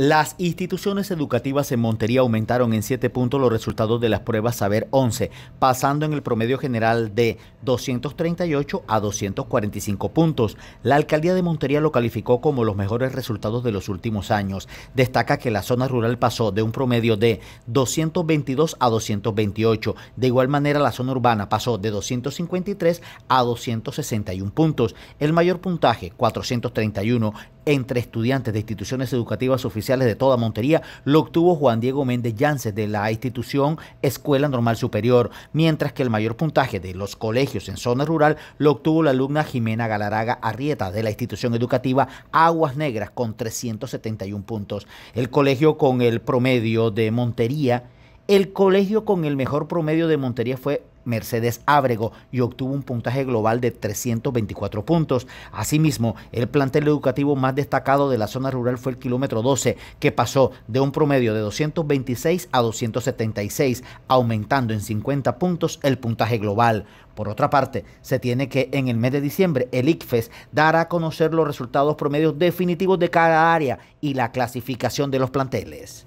Las instituciones educativas en Montería aumentaron en 7 puntos los resultados de las pruebas Saber 11, pasando en el promedio general de 238 a 245 puntos. La alcaldía de Montería lo calificó como los mejores resultados de los últimos años. Destaca que la zona rural pasó de un promedio de 222 a 228. De igual manera, la zona urbana pasó de 253 a 261 puntos. El mayor puntaje, 431, entre estudiantes de instituciones educativas oficiales de toda Montería lo obtuvo Juan Diego Méndez Yance de la institución Escuela Normal Superior, mientras que el mayor puntaje de los colegios en zona rural lo obtuvo la alumna Jimena Galaraga Arrieta de la institución educativa Aguas Negras con 371 puntos. El colegio con el promedio de Montería el colegio con el mejor promedio de Montería fue Mercedes Ábrego y obtuvo un puntaje global de 324 puntos. Asimismo, el plantel educativo más destacado de la zona rural fue el kilómetro 12, que pasó de un promedio de 226 a 276, aumentando en 50 puntos el puntaje global. Por otra parte, se tiene que en el mes de diciembre el ICFES dará a conocer los resultados promedios definitivos de cada área y la clasificación de los planteles.